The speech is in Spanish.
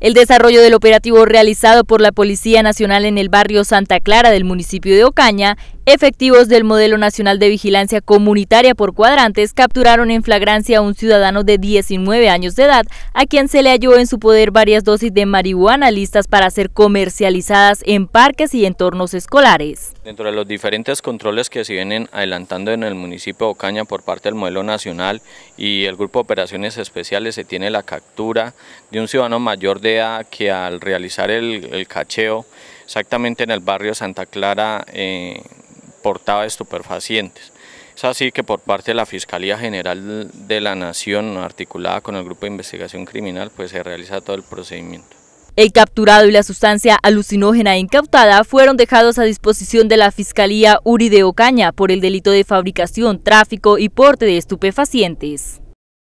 El desarrollo del operativo realizado por la Policía Nacional en el barrio Santa Clara del municipio de Ocaña Efectivos del Modelo Nacional de Vigilancia Comunitaria por Cuadrantes capturaron en flagrancia a un ciudadano de 19 años de edad, a quien se le halló en su poder varias dosis de marihuana listas para ser comercializadas en parques y entornos escolares. Dentro de los diferentes controles que se vienen adelantando en el municipio de Ocaña por parte del Modelo Nacional y el Grupo de Operaciones Especiales se tiene la captura de un ciudadano mayor de edad que al realizar el, cacheo exactamente en el barrio Santa Clara eh, portaba estupefacientes. Es así que por parte de la Fiscalía General de la Nación, articulada con el Grupo de Investigación Criminal, pues se realiza todo el procedimiento. El capturado y la sustancia alucinógena incautada fueron dejados a disposición de la Fiscalía Uri de Ocaña por el delito de fabricación, tráfico y porte de estupefacientes.